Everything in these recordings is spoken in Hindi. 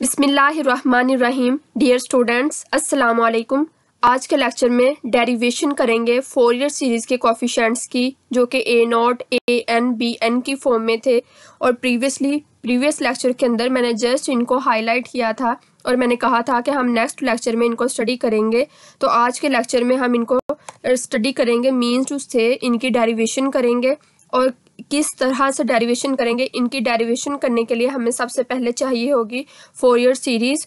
बिसमीम डियर स्टूडेंट्स अस्सलाम वालेकुम आज के लेक्चर में डेरिवेशन करेंगे फोर ईयर सीरीज़ के कॉफिशेंट्स की जो कि A not A N B N की फॉर्म में थे और प्रीवियसली प्रीवियस लेक्चर के अंदर मैंने जस्ट इनको हाईलाइट किया था और मैंने कहा था कि हम नेक्स्ट लेक्चर में इनको स्टडी करेंगे तो आज के लेक्चर में हम इनको स्टडी करेंगे मीन्स टू से इनकी डेरीवेशन करेंगे और किस तरह से डेरिवेशन करेंगे इनकी डेरिवेशन करने के लिए हमें सबसे पहले चाहिए होगी फोर ईयर सीरीज़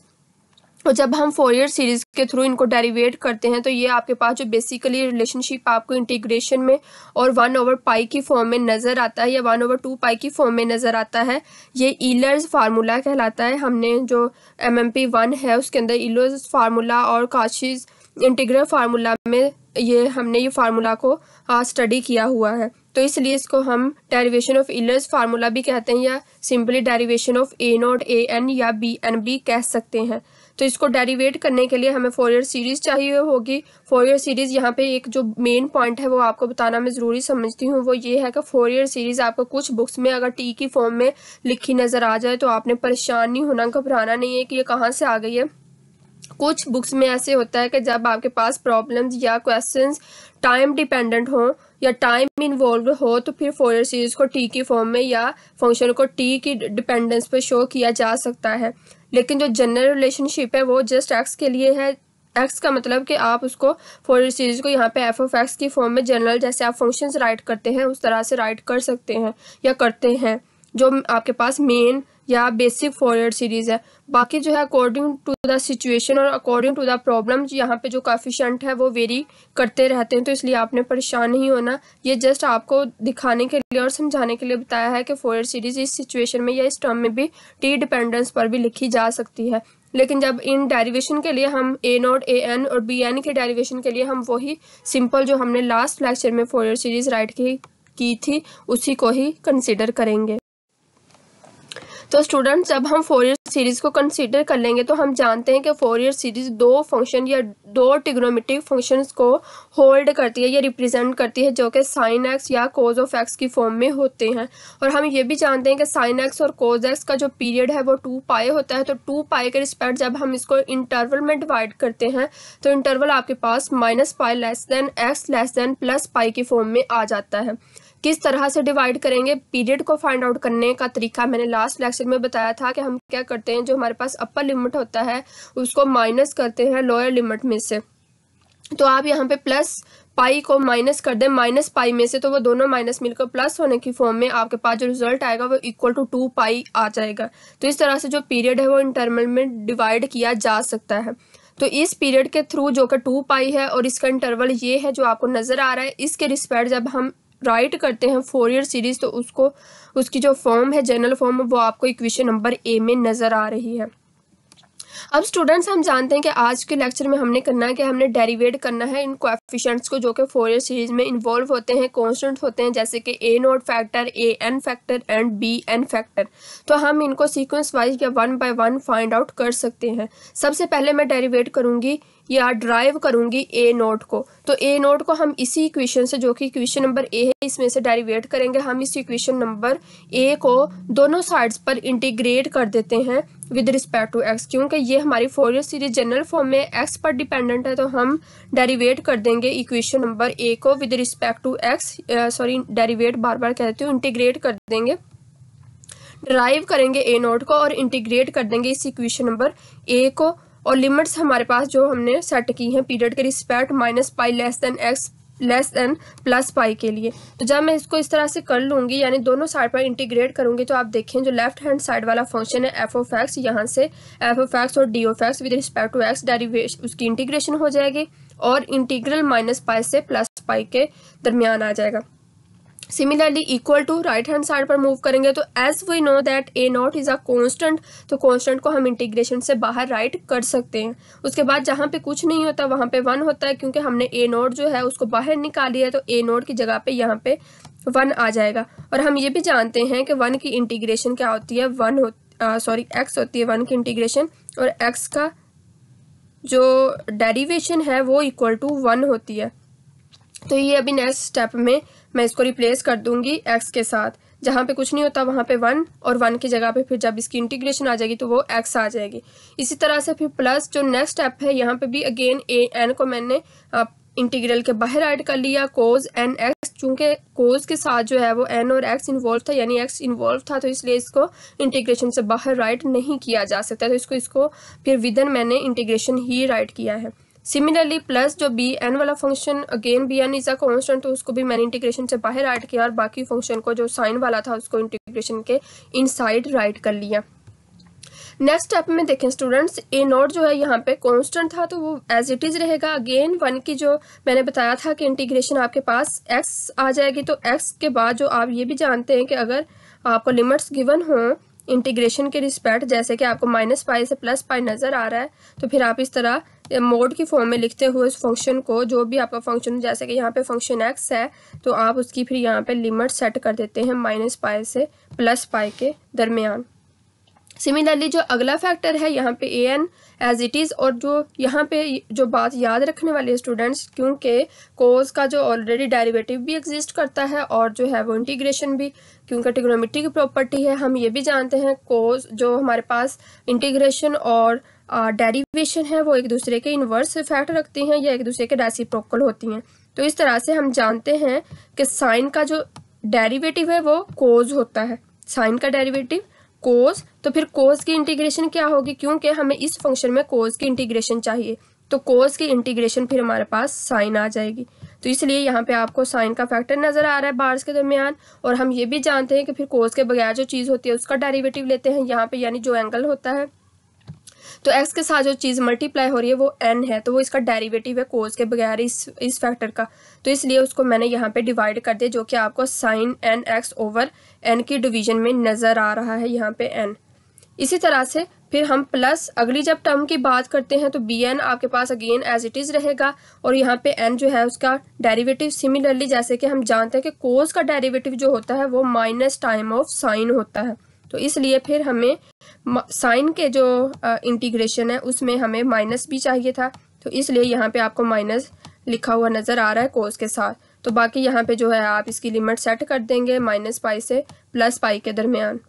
और जब हम फोर ईयर सीरीज़ के थ्रू इनको डेरिवेट करते हैं तो ये आपके पास जो बेसिकली रिलेशनशिप आपको इंटीग्रेशन में और वन ओवर पाई की फॉर्म में नज़र आता है या वन ओवर टू पाई की फॉर्म में नज़र आता है ये ईलर्स फार्मूला कहलाता है हमने जो एम एम पी वन है उसके अंदर ईलर्स फार्मूला और काशीज इंटीग्रल फार्मूला में ये हमने ये फार्मूला को स्टडी किया हुआ है तो इसलिए इसको हम डेरिवेशन ऑफ इलर्स फार्मूला भी कहते हैं या simply derivation of A not A N या बी एन बी कह सकते हैं तो इसको डेरिवेट करने के लिए हमें फोर ईयर सीरीज़ चाहिए होगी फोर ईयर सीरीज़ यहाँ पे एक जो मेन पॉइंट है वो आपको बताना मैं ज़रूरी समझती हूँ वो ये है कि फोर ईयर सीरीज़ आपको कुछ बुक्स में अगर टी की फॉर्म में लिखी नज़र आ जाए तो आपने परेशान नहीं होना घबराना नहीं है कि ये कहाँ से आ गई है कुछ बुक्स में ऐसे होता है कि जब आपके पास प्रॉब्लम्स या क्वेश्चंस टाइम डिपेंडेंट हों या टाइम इन्वॉल्व हो तो फिर फोरियर सीरीज़ को टी की फॉर्म में या फंक्शन को टी की डिपेंडेंस पर शो किया जा सकता है लेकिन जो जनरल रिलेशनशिप है वो जस्ट एक्स के लिए है एक्स का मतलब कि आप उसको फोरियर सीरीज़ को यहाँ पे एफ ऑफ एक्स की फॉर्म में जनरल जैसे आप फंक्शंस राइट करते हैं उस तरह से राइट कर सकते हैं या करते हैं जो आपके पास मेन या बेसिक फॉरवर्ड सीरीज़ है बाकी जो है अकॉर्डिंग टू द सिचुएशन और अकॉर्डिंग टू द प्रॉब्लम यहाँ पे जो काफिशेंट है वो वेरी करते रहते हैं तो इसलिए आपने परेशान नहीं होना ये जस्ट आपको दिखाने के लिए और समझाने के लिए बताया है कि फॉरवर्ड सीरीज़ इस सिचुएशन में या इस टर्म में भी टी डिपेंडेंस पर भी लिखी जा सकती है लेकिन जब इन डेरिवेशन के लिए हम ए नोट ए एन और बी एन के डेरिवेशन के लिए हम वही सिंपल जो हमने लास्ट लेक्चर में फॉरवर्ड सीरीज़ राइट की की थी उसी को ही कंसिडर करेंगे तो स्टूडेंट्स जब हम फोर ईयर सीरीज़ को कंसीडर कर लेंगे तो हम जानते हैं कि फोर ईयर सीरीज़ दो फंक्शन या दो टिग्नोमेट्रिक फंक्शंस को होल्ड करती है या रिप्रेजेंट करती है जो कि साइन एक्स या कोज ऑफ एक्स की फॉर्म में होते हैं और हम ये भी जानते हैं कि साइन एक्स और कोज एक्स का जो पीरियड है वो टू पाए होता है तो टू पाए के रिस्पेक्ट जब हम इसको इंटरवल में डिवाइड करते हैं तो इंटरवल आपके पास minus pi less than x less than plus pi की फॉर्म में आ जाता है किस तरह से डिवाइड करेंगे पीरियड को फाइंड आउट करने का तरीका मैंने लास्ट लेक्चर में बताया था कि हम क्या करते हैं जो हमारे पास अपर लिमिट होता है उसको माइनस करते हैं लोअर लिमिट में से तो आप यहाँ पे प्लस पाई को माइनस कर दें माइनस पाई में से तो वो दोनों माइनस मिलकर प्लस होने की फॉर्म में आपके पास जो रिजल्ट आएगा वो इक्वल टू टू पाई आ जाएगा तो इस तरह से जो पीरियड है वो इंटरमल में डिवाइड किया जा सकता है तो इस पीरियड के थ्रू जो कि टू पाई है और इसका इंटरवल ये है जो आपको नज़र आ रहा है इसके रिस्पेक्ट जब हम राइट करते हैं फोर ईयर सीरीज़ तो उसको उसकी जो फॉर्म है जनरल फॉर्म वो आपको इक्वेशन नंबर ए में नज़र आ रही है अब स्टूडेंट्स हम जानते हैं कि आज के लेक्चर में हमने करना है कि हमने डेरीवेट करना है इन कोएफिशिएंट्स को जो कि फोर ईयर सीरीज में इन्वॉल्व होते हैं कॉन्स्टेंट होते हैं जैसे कि A not factor A N factor and B N factor तो हम इनको सीक्वेंस वाइज या one by one find out कर सकते हैं सबसे पहले मैं डेरीवेट करूँगी या ड्राइव करूंगी ए नोट को तो ए नोट को हम इसी इक्वेशन से जो कि इक्वेशन नंबर ए है इसमें से डेरिवेट करेंगे हम इस इक्वेशन नंबर ए को दोनों साइड्स पर इंटीग्रेट कर देते हैं विद रिस्पेक्ट टू एक्स क्योंकि ये हमारी फोरियर सीरीज जनरल फॉर्म में एक्स पर डिपेंडेंट है तो हम डेरिवेट कर देंगे इक्वेशन नंबर ए को with respect to X sorry derivate बार बार देती हूँ इंटीग्रेट कर देंगे ड्राइव करेंगे ए नोट को और इंटीग्रेट कर देंगे इस इक्वेशन नंबर ए को और लिमिट्स हमारे पास जो हमने सेट की हैं पीरियड के respect minus pi less than x less than plus pi के लिए तो जब मैं इसको इस तरह से कर लूँगी यानी दोनों साइड पर इंटीग्रेट करूँगी तो आप देखें जो लेफ्ट हैंड साइड वाला फंक्शन है एफ ऑफ एक्स यहाँ से एफ ऑफ एक्स और D of X with respect to X derivation उसकी इंटीग्रेशन हो जाएगी और इंटीग्रल माइनस पाई से प्लस पाई के दरमियान आ जाएगा similarly equal to right hand side पर मूव करेंगे तो as we know that A not is a constant तो कॉन्स्टेंट को हम इंटीग्रेशन से बाहर राइट कर सकते हैं उसके बाद जहाँ पे कुछ नहीं होता वहाँ पे वन होता है क्योंकि हमने ए नॉट जो है उसको बाहर निकाली है तो ए नॉट की जगह पे यहाँ पे वन आ जाएगा और हम ये भी जानते हैं कि वन की इंटीग्रेशन क्या होती है वन हो सॉरी एक्स होती है वन की इंटीग्रेशन और एक्स का जो डेरिवेशन है वो इक्वल टू वन होती है तो ये अभी नेक्स्ट स्टेप में मैं इसको रिप्लेस कर दूंगी एक्स के साथ जहाँ पे कुछ नहीं होता वहाँ पे वन और वन की जगह पे फिर जब इसकी इंटीग्रेशन आ जाएगी तो वो एक्स आ जाएगी इसी तरह से फिर प्लस जो नेक्स्ट स्टेप है यहाँ पे भी अगेन ए एन को मैंने इंटीग्रल के बाहर ऐड कर लिया कोज एन एक्स चूँकि कोज के साथ जो है वो एन और एक्स इन्वॉल्व था यानी एक्स इन्वॉल्व था तो इसलिए इसको इंटीग्रेशन से बाहर राइट नहीं किया जा सकता तो इसको इसको फिर विदन मैंने इंटीग्रेशन ही राइट किया है सिमिलरली प्लस जो बी एन वाला function again B N is a constant तो उसको भी मैंने इंटीग्रेशन से बाहर ऐड किया और बाकी फंक्शन को जो साइन वाला था उसको इंटीग्रेशन के इन साइड राइट कर लिया नेक्स्ट स्टेप में देखें स्टूडेंट्स ए नोट जो है यहाँ पे कांस्टेंट था तो वो एज इट इज़ रहेगा अगेन वन की जो मैंने बताया था कि इंटीग्रेशन आपके पास एक्स आ जाएगी तो एक्स के बाद जो आप ये भी जानते हैं कि अगर आपको लिमिट्स गिवन हों इंटीग्रेशन के रिस्पेक्ट जैसे कि आपको माइनस पाई से प्लस पाई नज़र आ रहा है तो फिर आप इस तरह मोड की फॉर्म में लिखते हुए उस फंक्शन को जो भी आपका फंक्शन जैसे कि यहाँ पे फंक्शन एक्स है तो आप उसकी फिर यहाँ पे लिमिट सेट कर देते हैं माइनस पाई से प्लस पाई के दरमियान सिमिलरली जो अगला फैक्टर है यहाँ पे A N as it is और जो यहाँ पे जो बात याद रखने वाले स्टूडेंट्स क्योंकि कोज का जो ऑलरेडी डेरिवेटिव भी एग्जिस्ट करता है और जो है वो इंटीग्रेशन भी क्योंकि टिग्नोमेट्री की प्रॉपर्टी है हम ये भी जानते हैं कोज जो हमारे पास इंटीग्रेशन और डेरिवेशन है वो एक दूसरे के इन्वर्स इफेक्ट रखती हैं या एक दूसरे के प्रोकल होती हैं तो इस तरह से हम जानते हैं कि साइन का जो डेरीवेटिव है वो कोज होता है साइन का डेरीवेटिव कोस तो फिर कोस की इंटीग्रेशन क्या होगी क्योंकि हमें इस फंक्शन में कोस की इंटीग्रेशन चाहिए तो कोस की इंटीग्रेशन फिर हमारे पास साइन आ जाएगी तो इसलिए यहाँ पे आपको साइन का फैक्टर नज़र आ रहा है बार्स के दरमियान और हम ये भी जानते हैं कि फिर कोस के बगैर जो चीज़ होती है उसका डेरिवेटिव लेते हैं यहाँ पे यानी जो एंगल होता है तो एक्स के साथ जो चीज़ मल्टीप्लाई हो रही है वो एन है तो वो इसका डेरिवेटिव है कोस के बगैर इस इस फैक्टर का तो इसलिए उसको मैंने यहाँ पे डिवाइड कर दिया जो कि आपको sine N x over N के डिवीजन में नज़र आ रहा है यहाँ पे एन इसी तरह से फिर हम प्लस अगली जब टर्म की बात करते हैं तो बी एन आपके पास अगेन एज इट इज़ रहेगा और यहाँ पे एन जो है उसका डेरिवेटिव सिमिलरली जैसे कि हम जानते हैं कि कोस का डेरिवेटिव जो होता है वो माइनस टाइम ऑफ साइन होता है तो इसलिए फिर हमें साइन के जो इंटीग्रेशन है उसमें हमें माइनस भी चाहिए था तो इसलिए यहाँ पे आपको माइनस लिखा हुआ नज़र आ रहा है कोस के साथ तो बाकी यहाँ पे जो है आप इसकी लिमिट सेट कर देंगे माइनस पाई से प्लस पाई के दरमियान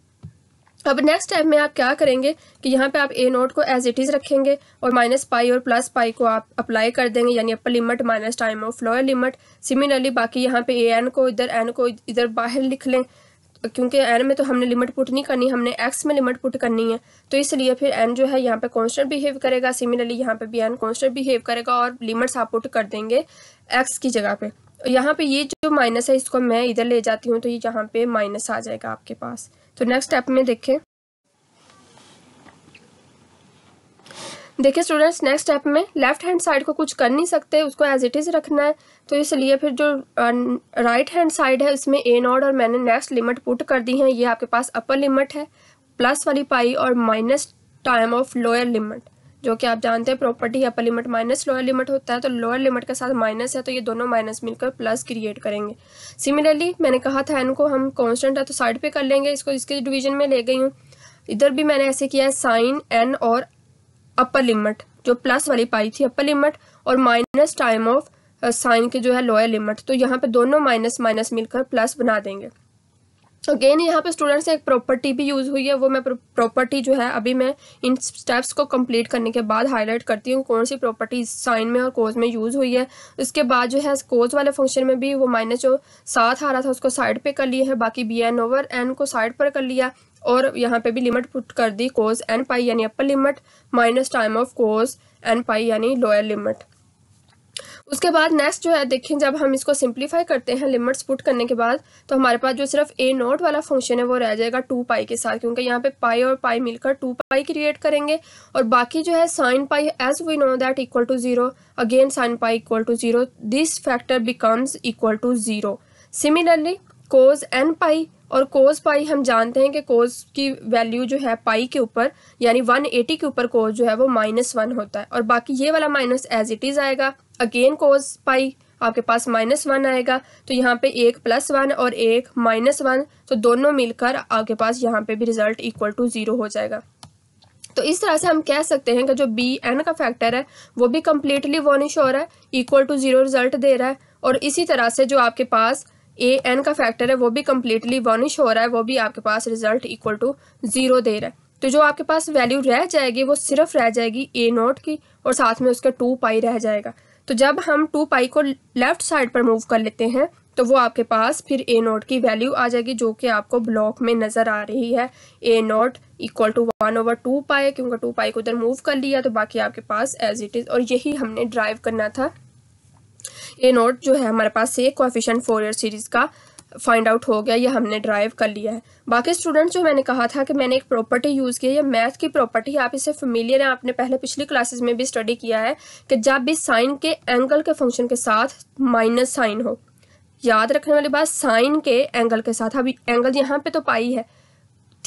अब नेक्स्ट स्टेप में आप क्या करेंगे कि यहाँ पे आप ए नोट को एज इट इज़ रखेंगे और माइनस पाई और प्लस पाई को आप अप्लाई कर देंगे यानी upper limit minus time of lower limit similarly बाकी यहाँ पे ए एन को इधर एन को इधर बाहर लिख लें क्योंकि एन में तो हमने लिमिट पुट नहीं करनी हमने एक्स में लिमिट पुट करनी है तो इसलिए फिर एन जो है यहाँ पे कॉन्स्टेंट बिहेव करेगा सिमिलरली यहाँ पे भी एन कॉन्स्टेंट बिहेव करेगा और लिमिट्स आप पुट कर देंगे एक्स की जगह पे यहाँ पे ये जो माइनस है इसको मैं इधर ले जाती हूँ तो ये यहाँ पे माइनस आ जाएगा आपके पास तो नेक्स्ट स्टेप में देखें देखिए स्टूडेंट्स नेक्स्ट स्टेप में लेफ्ट हैंड साइड को कुछ कर नहीं सकते उसको एज इट इज़ रखना है तो इसलिए फिर जो राइट हैंड साइड है उसमें ए नॉट और मैंने नेक्स्ट लिमिट पुट कर दी है ये आपके पास अपर लिमिट है प्लस वाली पाई और minus time of lower limit जो कि आप जानते हैं property upper limit minus lower limit होता है तो लोअर लिमिट के साथ माइनस है तो ये दोनों माइनस मिलकर प्लस क्रिएट करेंगे सिमिलरली मैंने कहा था एन को हम कॉन्स्टेंट है तो साइड पे कर लेंगे इसको इसके डिवीजन में ले गई हूँ इधर भी मैंने ऐसे किया है साइन एन और अपर लिमिट जो प्लस वाली पाई थी अपर लिमिट और माइनस टाइम ऑफ साइन के जो है लोअर लिमिट तो यहाँ पे दोनों माइनस माइनस मिलकर प्लस बना देंगे अगेन यहाँ पे स्टूडेंट्स एक प्रॉपर्टी भी यूज़ हुई है वो मैं प्रॉपर्टी जो है अभी मैं इन स्टेप्स को कंप्लीट करने के बाद हाईलाइट करती हूँ कौन सी प्रॉपर्टी साइन में और कोज में यूज़ हुई है उसके बाद जो है कोज वाले फंक्शन में भी वो माइनस जो साथ आ रहा था उसको साइड पे कर लिया है बाकी बी एन ओवर एन को साइड पर कर लिया और यहाँ पे भी लिमिट पुट कर दी कोज एन पाई यानी upper limit minus time of cos N pi यानी लोअर लिमिट उसके बाद नेक्स्ट जो है देखें जब हम इसको सिंप्लीफाई करते हैं लिमिट्स पुट करने के बाद तो हमारे पास जो सिर्फ ए नोट वाला फंक्शन है वो रह जाएगा टू पाई के साथ क्योंकि यहाँ पे पाई और पाई मिलकर टू पाई क्रिएट करेंगे और बाकी जो है sine pi as we know that equal to zero again sine pi equal to zero this factor becomes equal to zero similarly cos N pi और कोस पाई हम जानते हैं कि कोस की वैल्यू जो है पाई के ऊपर यानी 180 के ऊपर कोस जो है वो माइनस वन होता है और बाकी ये वाला माइनस एज इट इज़ आएगा अगेन कोस पाई आपके पास माइनस वन आएगा तो यहाँ पे एक प्लस वन और एक माइनस वन तो दोनों मिलकर आपके पास यहाँ पे भी रिजल्ट इक्वल टू ज़ीरो हो जाएगा तो इस तरह से हम कह सकते हैं कि जो बी एन का फैक्टर है वो भी कम्प्लीटली वॉनिश हो रहा है इक्वल टू ज़ीरो रिजल्ट दे रहा है और इसी तरह से जो आपके पास ए एन का फैक्टर है वो भी कम्प्लीटली वनिश हो रहा है वो भी आपके पास रिजल्ट इक्वल टू जीरो दे रहा है तो जो आपके पास वैल्यू रह जाएगी वो सिर्फ रह जाएगी ए नोट की और साथ में उसका टू पाई रह जाएगा तो जब हम टू पाई को लेफ्ट साइड पर मूव कर लेते हैं तो वो आपके पास फिर ए नोट की वैल्यू आ जाएगी जो कि आपको ब्लॉक में नज़र आ रही है ए not equal to one over two pi क्योंकि टू पाई को उधर मूव कर लिया तो बाकी आपके पास एज इट इज़ और यही हमने ड्राइव करना था ये नोट जो है हमारे पास से कोफिशेंट फोर ईयर सीरीज़ का फाइंड आउट हो गया या हमने ड्राइव कर लिया है बाकी स्टूडेंट्स जो मैंने कहा था कि मैंने एक प्रॉपर्टी यूज़ की है या मैथ की प्रॉपर्टी आप इसे फेमिलियर हैं आपने पहले पिछली क्लासेस में भी स्टडी किया है कि जब भी साइन के एंगल के फंक्शन के साथ माइनस साइन हो याद रखने वाली बात साइन के एंगल के साथ अभी एंगल यहाँ पे तो पाई है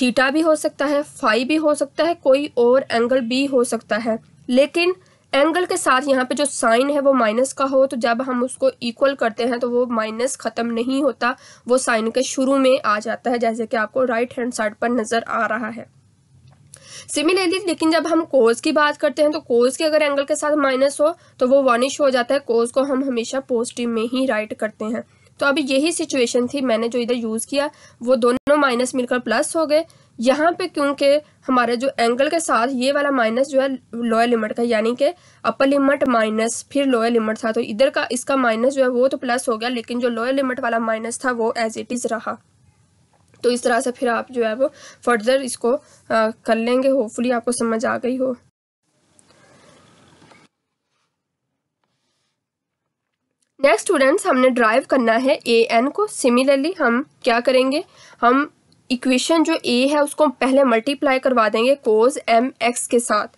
थीटा भी हो सकता है फाइव भी हो सकता है कोई और एंगल भी हो सकता है लेकिन एंगल के साथ यहाँ पे जो साइन है वो माइनस का हो तो जब हम उसको इक्वल करते हैं तो वो माइनस ख़त्म नहीं होता वो साइन के शुरू में आ जाता है जैसे कि आपको राइट हैंड साइड पर नज़र आ रहा है सिमिलरली लेकिन जब हम कोज की बात करते हैं तो कोज के अगर एंगल के साथ माइनस हो तो वो वानिश हो जाता है कोज को हम हमेशा पॉजिटिव में ही राइट करते हैं तो अभी यही सिचुएशन थी मैंने जो इधर यूज़ किया वो दोनों माइनस मिलकर प्लस हो गए यहाँ पे क्योंकि हमारे जो एंगल के साथ ये वाला माइनस जो है लोअर लिमिट का यानी कि अपर लिमिट माइनस फिर लोअर लिमिट था तो इधर का इसका माइनस जो है वो तो प्लस हो गया लेकिन जो लोअर लिमिट वाला माइनस था वो एज इट इज़ रहा तो इस तरह से फिर आप जो है वो फर्दर इसको आ, कर लेंगे होपफुली आपको समझ आ गई हो नेक्स्ट स्टूडेंट्स हमने ड्राइव करना है ए एन को सिमिलरली हम क्या करेंगे हम इक्वेशन जो ए है उसको पहले मल्टीप्लाई करवा देंगे कोज एम एक्स के साथ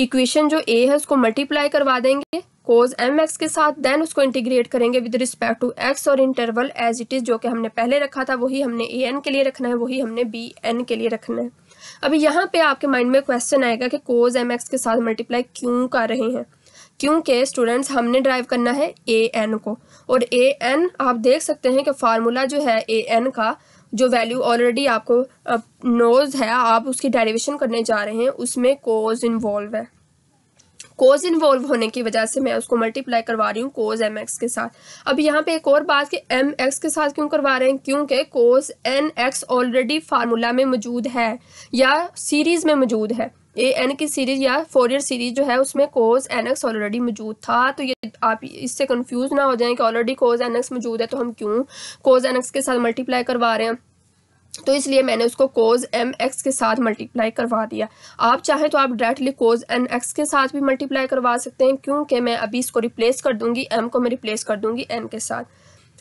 इक्वेशन जो ए है उसको मल्टीप्लाई करवा देंगे कोज एम एक्स के साथ देन उसको इंटीग्रेट करेंगे विद रिस्पेक्ट टू एक्स और इंटरवल एज इट इज़ जो कि हमने पहले रखा था वही हमने ए एन के लिए रखना है वही हमने बी एन के लिए रखना है अभी यहाँ पे आपके माइंड में क्वेश्चन आएगा कि कोज एम एक्स के साथ मल्टीप्लाई क्यों कर रहे हैं क्योंकि स्टूडेंट्स हमने ड्राइव करना है ए एन को और ए एन आप देख सकते हैं कि फार्मूला जो है ए एन का जो वैल्यू ऑलरेडी आपको नोज है आप उसकी डेरिवेशन करने जा रहे हैं उसमें कोज इन्वॉल्व है कोज इन्वॉल्व होने की वजह से मैं उसको मल्टीप्लाई करवा रही हूँ कोज एम एक्स के साथ अब यहाँ पे एक और बात कि एम एक्स के साथ क्यों करवा रहे हैं क्योंकि cos n x already formula में मौजूद है या सीरीज़ में मौजूद है ए एन की सीरीज़ या फोर ईयर सीरीज़ जो है उसमें कोज एनएक्स ऑलरेडी मौजूद था तो ये आप इससे कंफ्यूज ना हो जाएं कि ऑलरेडी कोज एनएक्स मौजूद है तो हम क्यों कोज एनएक्स के साथ मल्टीप्लाई करवा रहे हैं तो इसलिए मैंने उसको कोज एम एक्स के साथ मल्टीप्लाई करवा दिया आप चाहें तो आप डायरेक्टली कोज एन एक्स के साथ भी मल्टीप्लाई करवा सकते हैं क्योंकि मैं अभी इसको रिप्लेस कर दूंगी एम को मैं रिप्लेस कर दूंगी एन के साथ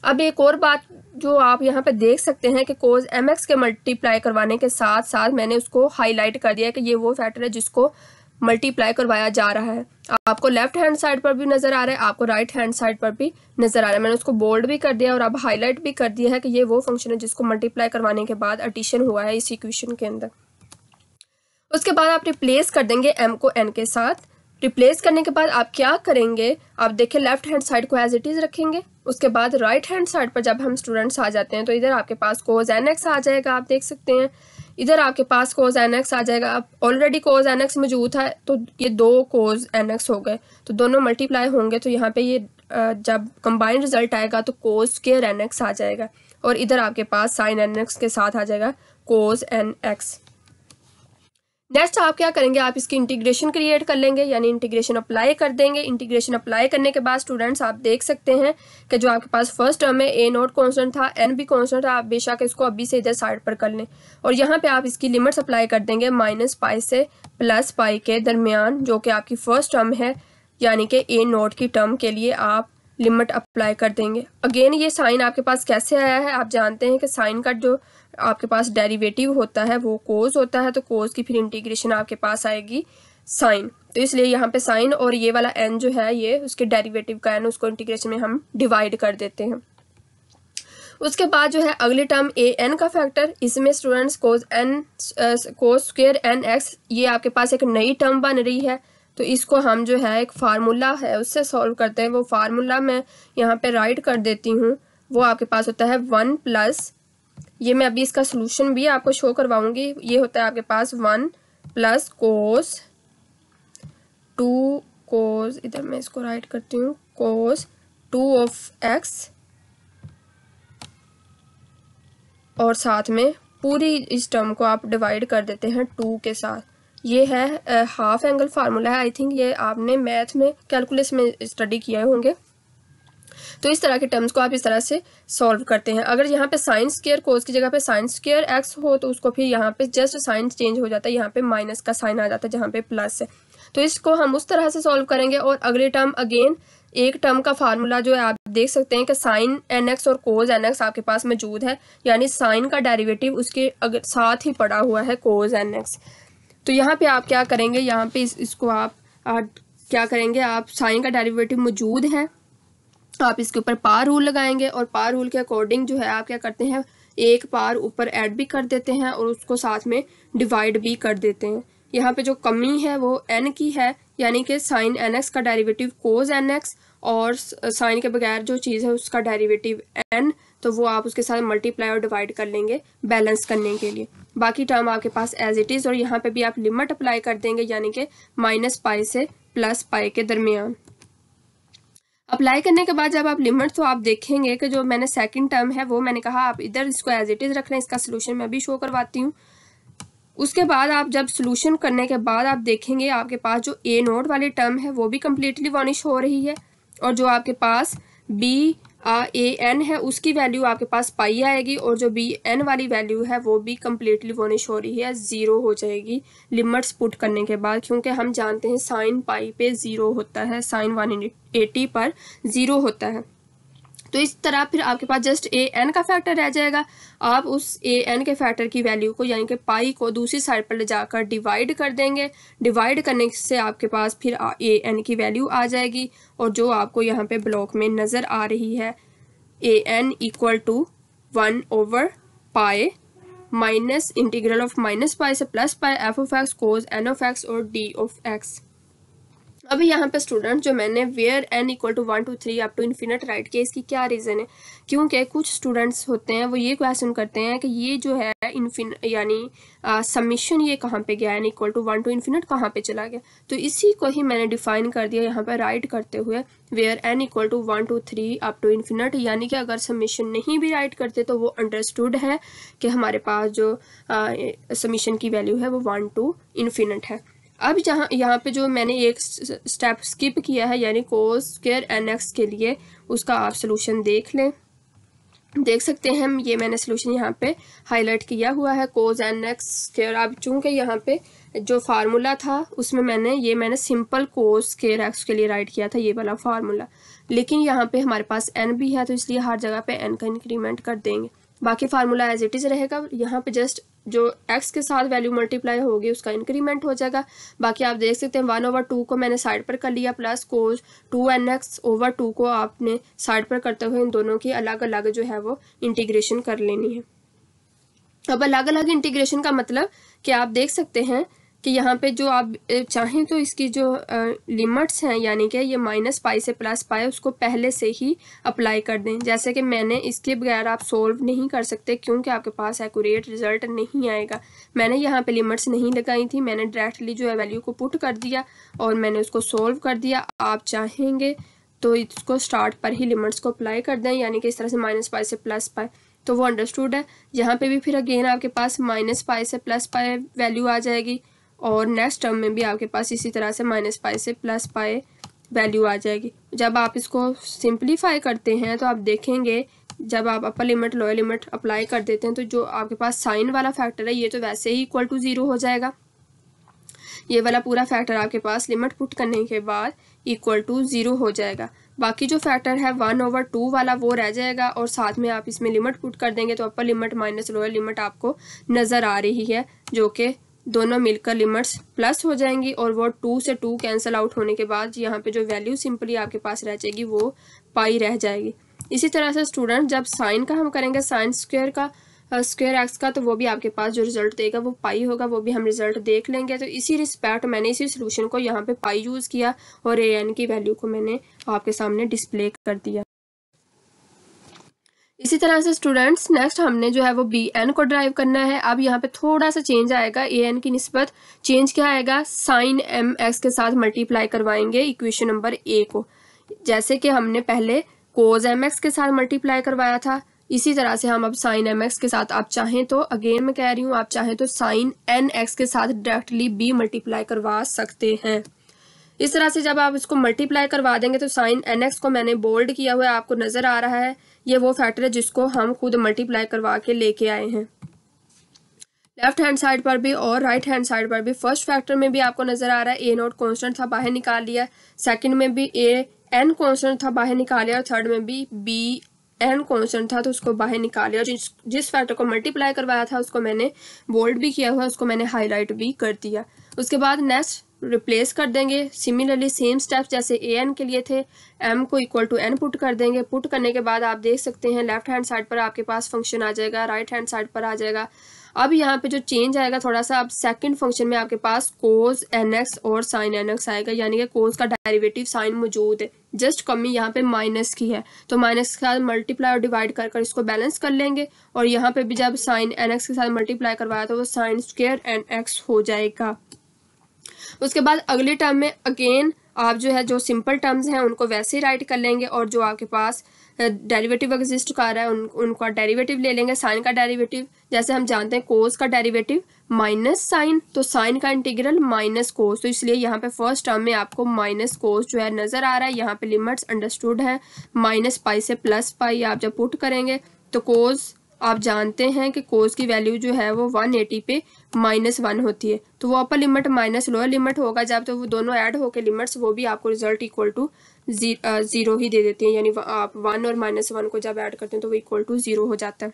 अब एक और बात जो आप यहाँ पे देख सकते हैं कि कोज एम एक्स के मल्टीप्लाई करवाने के साथ साथ मैंने उसको हाईलाइट कर दिया है कि ये वो फैक्टर है जिसको मल्टीप्लाई करवाया जा रहा है आपको लेफ्ट हैंड साइड पर भी नज़र आ रहा है आपको राइट हैंड साइड पर भी नज़र आ रहा है मैंने उसको बोल्ड भी कर दिया और अब हाईलाइट भी कर दिया है कि ये वो फंक्शन है जिसको मल्टीप्लाई करवाने के बाद एडिशन हुआ है इस इक्वेशन के अंदर उसके बाद आप रिप्लेस कर देंगे एम को एन के साथ रिप्लेस करने के बाद आप क्या करेंगे आप देखिए लेफ्ट हैंड साइड को एज इट इज़ रखेंगे उसके बाद राइट हैंड साइड पर जब हम स्टूडेंट्स आ जाते हैं तो इधर आपके पास कोज एनएक्स आ जाएगा आप देख सकते हैं इधर आपके पास कोज एनएक्स आ जाएगा आप ऑलरेडी कोज एनएक्स मौजूद है तो ये दो कोज एनएक्स हो गए तो दोनों मल्टीप्लाई होंगे तो यहाँ पे ये जब कंबाइंड रिजल्ट आएगा तो कोज एन एनएक्स आ जाएगा और इधर आपके पास साइन एनएक्स के साथ आ जाएगा कोज एन एक्स नेक्स्ट तो आप क्या करेंगे आप इसकी इंटीग्रेशन क्रिएट कर लेंगे यानी इंटीग्रेशन अप्लाई कर देंगे इंटीग्रेशन अप्लाई करने के बाद स्टूडेंट्स आप देख सकते हैं कि जो आपके पास फर्स्ट टर्म है ए नोट कॉन्सटेंट था एन भी कॉन्सटेंट था आप बेशक इसको अभी से इधर साइड पर कर लें और यहाँ पे आप इसकी लिमिट्स अप्लाई कर देंगे माइनस पाई से प्लस पाई के दरमियान जो कि आपकी फर्स्ट टर्म है यानी कि ए नोट की टर्म के लिए आप लिमिट अप्लाई कर देंगे अगेन ये साइन आपके पास कैसे आया है आप जानते हैं कि साइन का जो आपके पास डेरिवेटिव होता है वो कोज होता है तो कोज की फिर इंटीग्रेशन आपके पास आएगी साइन तो इसलिए यहाँ पे साइन और ये वाला एन जो है ये उसके डेरिवेटिव का एन उसको इंटीग्रेशन में हम डिवाइड कर देते हैं उसके बाद जो है अगली टर्म ए एन का फैक्टर इसमें students cos n cos square n x ये आपके पास एक नई टर्म बन रही है तो इसको हम जो है एक फार्मूला है उससे सॉल्व करते हैं वो फार्मूला मैं यहाँ पे राइट कर देती हूँ वो आपके पास होता है वन प्लस ये मैं अभी इसका सोल्यूशन भी आपको शो करवाऊंगी ये होता है आपके पास one plus cos two cos इधर मैं इसको राइट करती हूँ कोस टू ऑफ एक्स और साथ में पूरी इस टर्म को आप डिवाइड कर देते हैं टू के साथ ये है हाफ एंगल फार्मूला है आई थिंक ये आपने मैथ में कैलकुलस में स्टडी किए होंगे तो इस तरह के टर्म्स को आप इस तरह से सॉल्व करते हैं अगर यहाँ पे साइंस केयर कोस की जगह पे साइंस केयर एक्स हो तो उसको फिर यहाँ पे जस्ट साइंस चेंज हो जाता है यहाँ पे माइनस का साइन आ जाता है जहाँ पे प्लस है तो इसको हम उस तरह से सॉल्व करेंगे और अगले टर्म अगेन एक टर्म का फार्मूला जो है आप देख सकते हैं कि साइन एन एक्स और कोज एन एक्स आपके पास मौजूद है यानी साइन का डेरिवेटिव उसके अगर साथ ही पड़ा हुआ है कोज एन एक्स तो यहाँ पे आप क्या करेंगे यहाँ पे इस, इसको आप आ, क्या करेंगे आप साइन का डेरिवेटिव मौजूद है तो आप इसके ऊपर पार रूल लगाएंगे और पार रूल के अकॉर्डिंग जो है आप क्या करते हैं एक पार ऊपर ऐड भी कर देते हैं और उसको साथ में डिवाइड भी कर देते हैं यहाँ पे जो कमी है वो एन की है यानी कि साइन एन एक्स का डेरिवेटिव कोज एन एक्स और साइन के बगैर जो चीज़ है उसका डेरिवेटिव एन तो वो आप उसके साथ मल्टीप्लाई और डिवाइड कर लेंगे बैलेंस करने के लिए बाकी टर्म आपके पास एज इट इज़ और यहाँ पे भी आप लिमिट अप्लाई कर देंगे यानी कि माइनस पाई से प्लस पाई के दरमियान अप्लाई करने के बाद जब आप लिमिट तो आप देखेंगे कि जो मैंने सेकंड टर्म है वो मैंने कहा आप इधर इसको एज इट इज़ रख रहे हैं इसका सोल्यूशन मैं भी शो करवाती हूँ उसके बाद आप जब सोल्यूशन करने के बाद आप देखेंगे आपके पास जो ए नोट वाली टर्म है वो भी कम्प्लीटली वॉनिश हो रही है और जो आपके पास बी ए एन है उसकी वैल्यू आपके पास पाई आएगी और जो बी एन वाली वैल्यू है वो भी कम्प्लीटली वोनिश हो रही है ज़ीरो हो जाएगी लिमिट्स पुट करने के बाद क्योंकि हम जानते हैं साइन पाई पे ज़ीरो होता है साइन वन एटी पर ज़ीरो होता है तो इस तरह फिर आपके पास जस्ट ए एन का फैक्टर रह जाएगा आप उस ए एन के फैक्टर की वैल्यू को यानी कि पाई को दूसरी साइड पर ले जाकर डिवाइड कर देंगे डिवाइड करने से आपके पास फिर ए एन की वैल्यू आ जाएगी और जो आपको यहाँ पे ब्लॉक में नज़र आ रही है a n equal to one over pi minus integral of minus pi से plus pi f of x cos n of x और डी ऑफ एक्स अभी यहाँ पे स्टूडेंट जो मैंने where n equal to one two three up to infinite write किया इसकी क्या रीज़न है क्योंकि कुछ स्टूडेंट्स होते हैं वो ये क्वेश्चन करते हैं कि ये जो है इन्फिन यानी सबमिशन ये कहाँ पे गया n equal to one to infinite कहाँ पे चला गया तो इसी को ही मैंने डिफाइन कर दिया यहाँ पर राइट करते हुए where n equal to one two three up to infinite यानी कि अगर सबमिशन नहीं भी राइट करते तो वो अंडरस्टूड है कि हमारे पास जो सबमिशन की वैल्यू है वो वन टू इन्फिनट है अब जहाँ यहाँ पे जो मैंने एक स्टेप स्किप किया है यानी कोस केयर एन एक्स के लिए उसका आप सोल्यूशन देख लें देख सकते हैं हम ये मैंने सोल्यूशन यहाँ पे हाईलाइट किया हुआ है कोज एन एक्स स्केयर अब चूँकि यहाँ पे जो फार्मूला था उसमें मैंने ये मैंने सिंपल कोस स्केयर एक्स के लिए राइट किया था ये वाला फार्मूला लेकिन यहाँ पे हमारे पास एन भी है तो इसलिए हर जगह पे एन का इंक्रीमेंट कर देंगे बाकी फार्मूला एज इट इज़ रहेगा यहाँ पे जस्ट जो एक्स के साथ वैल्यू मल्टीप्लाई होगी उसका इंक्रीमेंट हो जाएगा बाकी आप देख सकते हैं वन ओवर टू को मैंने साइड पर कर लिया plus cos two n x over two को आपने साइड पर करते हुए इन दोनों की अलग अलग जो है वो इंटीग्रेशन कर लेनी है अब अलग अलग इंटीग्रेशन का मतलब कि आप देख सकते हैं कि यहाँ पे जो आप चाहें तो इसकी जो लिमिट्स हैं यानी कि ये माइनस पाई से प्लस पाई उसको पहले से ही अप्लाई कर दें जैसे कि मैंने इसके बगैर आप सोल्व नहीं कर सकते क्योंकि आपके पास एकूरेट रिज़ल्ट नहीं आएगा मैंने यहाँ पे लिमिट्स नहीं लगाई थी मैंने डायरेक्टली जो है वैल्यू को पुट कर दिया और मैंने उसको सोल्व कर दिया आप चाहेंगे तो इसको स्टार्ट पर ही लिमिट्स को अप्लाई कर दें यानी कि इस तरह से माइनस पाई से प्लस पाई तो वो अंडरस्टूड है यहाँ पे भी फिर अगेन आपके पास माइनस पाई से प्लस पाई वैल्यू आ जाएगी और नेक्स्ट टर्म में भी आपके पास इसी तरह से माइनस पाए से प्लस पाए वैल्यू आ जाएगी जब आप इसको सिंपलीफाई करते हैं तो आप देखेंगे जब आप upper limit lower limit apply कर देते हैं तो जो आपके पास साइन वाला फैक्टर है ये तो वैसे ही इक्वल टू ज़ीरो हो जाएगा ये वाला पूरा फैक्टर आपके पास लिमिट पुट करने के बाद इक्वल टू ज़ीरो हो जाएगा बाकी जो फैक्टर है वन ओवर टू वाला वो रह जाएगा और साथ में आप इसमें लिमिट पुट कर देंगे तो upper limit minus lower limit आपको नज़र आ रही है जो कि दोनों मिलकर लिमिट्स प्लस हो जाएंगी और वो टू से टू कैंसिल आउट होने के बाद यहाँ पे जो वैल्यू सिंपली आपके पास रह जाएगी वो पाई रह जाएगी इसी तरह से स्टूडेंट जब साइन का हम करेंगे साइन स्क्वेयर का स्क्वेयर एक्स का तो वो भी आपके पास जो रिजल्ट देगा वो पाई होगा वो भी हम रिजल्ट देख लेंगे तो इसी रिस्पेक्ट मैंने इसी सोल्यूशन को यहाँ पे पाई यूज़ किया और ए एन की वैल्यू को मैंने आपके सामने डिस्प्ले कर दिया इसी तरह से स्टूडेंट्स नेक्स्ट हमने जो है वो बी एन को ड्राइव करना है अब यहाँ पे थोड़ा सा चेंज आएगा ए एन की नस्बत चेंज क्या आएगा साइन एम एक्स के साथ मल्टीप्लाई करवाएंगे इक्वेशन नंबर ए को जैसे कि हमने पहले कोज एम एक्स के साथ मल्टीप्लाई करवाया था इसी तरह से हम अब साइन एम एक्स के साथ आप चाहें तो अगेन मैं कह रही हूँ आप चाहें तो साइन एन एक्स के साथ डायरेक्टली बी मल्टीप्लाई करवा सकते हैं इस तरह से जब आप इसको मल्टीप्लाई करवा देंगे तो साइन एन एक्स को मैंने बोल्ड किया हुआ आपको नज़र आ रहा है ये वो फैक्टर है जिसको हम खुद मल्टीप्लाई करवा के लेके आए हैं लेफ्ट हैंड साइड पर भी और राइट हैंड साइड पर भी फर्स्ट फैक्टर में भी आपको नजर आ रहा है ए नोट कॉन्स्टेंट था बाहर निकाल लिया सेकेंड में भी ए एन कॉन्स्टेंट था बाहर निकाल लिया और थर्ड में भी बी एन कॉन्स्टेंट था तो उसको बाहर निकाल लिया जिस जिस फैक्टर को मल्टीप्लाई करवाया था उसको मैंने बोल्ड भी किया हुआ उसको मैंने हाईलाइट भी कर दिया उसके बाद नेक्स्ट रिप्लेस कर देंगे सिमिलरली सेम स्टेप्स जैसे ए एन के लिए थे एम को इक्वल टू एन पुट कर देंगे पुट करने के बाद आप देख सकते हैं लेफ्ट हैंड साइड पर आपके पास फंक्शन आ जाएगा राइट हैंड साइड पर आ जाएगा अब यहाँ पे जो चेंज आएगा थोड़ा सा अब सेकंड फंक्शन में आपके पास कोज एन एक्स और साइन एन एक्स आएगा यानी कि कोज का डेरिवेटिव साइन मौजूद है जस्ट कमी यहाँ पे माइनस की है तो माइनस के साथ मल्टीप्लाई और डिवाइड कर कर इसको बैलेंस कर लेंगे और यहाँ पे भी जब साइन एन एक्स के साथ मल्टीप्लाई करवाया तो वो साइन स्क्वेयर एन एक्स हो जाएगा उसके बाद अगले टर्म में अगेन आप जो है जो सिंपल टर्म्स हैं उनको वैसे ही राइट कर लेंगे और जो आपके पास डेरिवेटिव एग्जिस्ट कर रहा है उन उनका डेरिवेटिव ले लेंगे साइन का डेरिवेटिव जैसे हम जानते हैं कोस का डेरिवेटिव माइनस साइन तो साइन का इंटीग्रल माइनस कोस तो इसलिए यहाँ पे फर्स्ट टर्म में आपको माइनस कोस जो है नज़र आ रहा है यहाँ पे लिमिट्स अंडरस्टूड है माइनस पाई से प्लस पाई आप जब पुट करेंगे तो कोस आप जानते हैं कि कोस की वैल्यू जो है वो वन एटी पे माइनस वन होती है तो वो upper limit minus lower limit होगा जब तो वो दोनों ऐड होकर लिमिट्स वो भी आपको रिजल्ट इक्वल टू जीरो ही दे देती हैं यानी आप वन और माइनस वन को जब ऐड करते हैं तो वो इक्वल टू ज़ीरो हो जाता है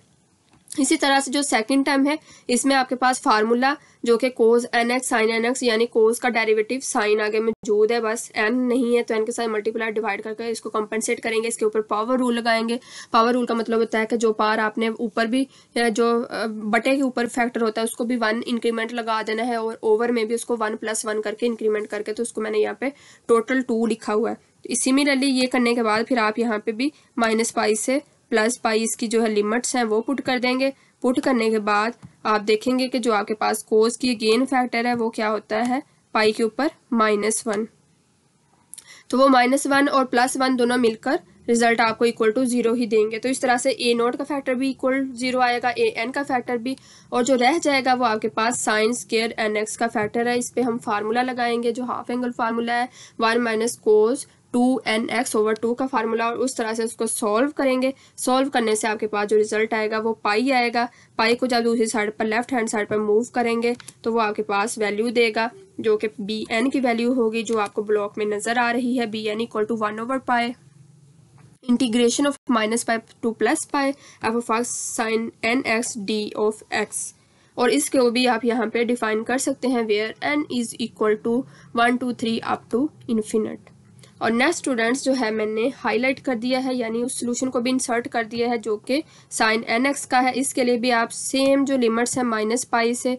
इसी तरह से जो सेकंड टर्म है इसमें आपके पास फार्मूला जो कि cos n x sine N x यानी कोज का डेरिवेटिव साइन आगे मौजूद है बस एन नहीं है तो एन के साथ मल्टीप्लाई डिवाइड करके इसको कंपनसेट करेंगे इसके ऊपर पावर रूल लगाएंगे पावर रूल का मतलब होता है कि जो पार आपने ऊपर भी जो बटे के ऊपर फैक्टर होता है उसको भी वन इंक्रीमेंट लगा देना है और ओवर में भी उसको वन प्लस वन करके इंक्रीमेंट करके तो उसको मैंने यहाँ पे टोटल टू लिखा हुआ है सिमिलरली ये करने के बाद फिर आप यहाँ पे भी माइनस फाइव से प्लस पाई इसकी जो है लिमिट्स हैं वो पुट कर देंगे पुट करने के बाद आप देखेंगे कि जो आपके पास कोस की गेन फैक्टर है वो क्या होता है पाई के ऊपर माइनस वन तो वो माइनस वन और प्लस वन दोनों मिलकर रिजल्ट आपको इक्वल टू जीरो ही देंगे तो इस तरह से ए नोट का फैक्टर भी इक्वल जीरो आएगा ए एन का फैक्टर भी और जो रह जाएगा वो आपके पास साइन स्केयर एन एक्स का फैक्टर है इस पर हम फार्मूला लगाएंगे जो हाफ एंगल फार्मूला है one minus cos two n x over two का फार्मूला और उस तरह से उसको सॉल्व करेंगे सॉल्व करने से आपके पास जो रिजल्ट आएगा वो पाई आएगा पाई को जब दूसरी साइड पर लेफ्ट हैंड साइड पर मूव करेंगे तो वो आपके पास वैल्यू देगा जो कि बी एन की वैल्यू होगी जो आपको ब्लॉक में नजर आ रही है b n equal to one over pi integration of minus pi to plus pi f of sine N x d of x और इसको भी आप यहाँ पे डिफाइन कर सकते हैं where n is equal to one two three up to infinite और नेक्स्ट स्टूडेंट्स जो है मैंने हाईलाइट कर दिया है यानी उस सोल्यूशन को भी इंसर्ट कर दिया है जो कि साइन एन एक्स का है इसके लिए भी आप सेम जो लिमिट्स हैं माइनस पाई से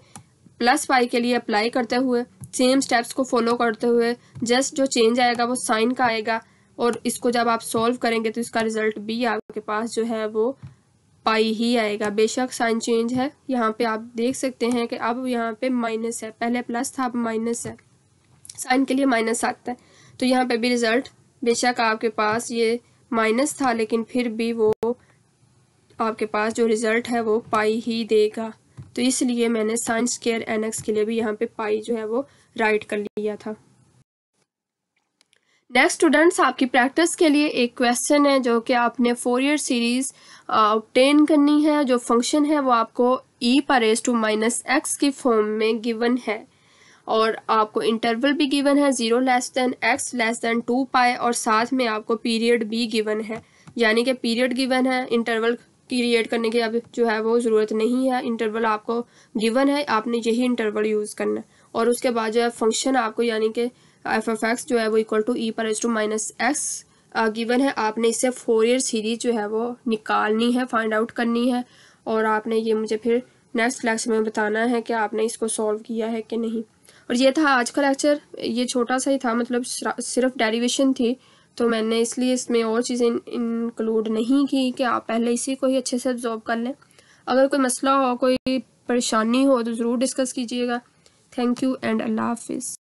प्लस पाई के लिए अप्लाई करते हुए सेम स्टेप्स को फॉलो करते हुए जस्ट जो चेंज आएगा वो साइन का आएगा और इसको जब आप सॉल्व करेंगे तो इसका रिजल्ट भी आपके पास जो है वो पाई ही आएगा बेशक साइन चेंज है यहाँ पे आप देख सकते हैं कि अब यहाँ पे माइनस है पहले प्लस था अब माइनस है साइन के लिए माइनस आता है तो यहाँ पे भी रिज़ल्ट बेशक आपके पास ये माइनस था लेकिन फिर भी वो आपके पास जो रिज़ल्ट है वो पाई ही देगा तो इसलिए मैंने साइंस केयर एनएक्स के लिए भी यहाँ पे पाई जो है वो राइट कर लिया था नेक्स्ट स्टूडेंट्स आपकी प्रैक्टिस के लिए एक क्वेश्चन है जो कि आपने फोर ईयर सीरीज ऑप्टेन करनी है जो फंक्शन है वो आपको ई e पर टू माइनस एक्स की फॉर्म में गिवन है और आपको इंटरवल भी गिवन है zero less than x less than two pi और साथ में आपको पीरियड भी गिवन है यानी कि पीरियड गिवन है इंटरवल क्रिएट करने की अब जो है वो ज़रूरत नहीं है इंटरवल आपको गिवन है आपने यही इंटरवल यूज़ करना है और उसके बाद जो है फंक्शन आपको यानी कि एफ एफ एक्स जो है वो इक्वल टू ई पर s to minus x given है आपने इससे फोर ईयर सीरीज जो है वो निकालनी है फाइंड आउट करनी है और आपने ये मुझे फिर नेक्स्ट लेक्चर में बताना है कि आपने इसको सॉल्व किया है कि नहीं और ये था आज का लेक्चर ये छोटा सा ही था मतलब सिर्फ डेरिवेशन थी तो मैंने इसलिए इसमें और चीज़ें इंक्लूड नहीं की कि आप पहले इसी को ही अच्छे से ऑब्जॉर्व कर लें अगर कोई मसला हो कोई परेशानी हो तो ज़रूर डिस्कस कीजिएगा थैंक यू एंड अल्लाह हाफिज़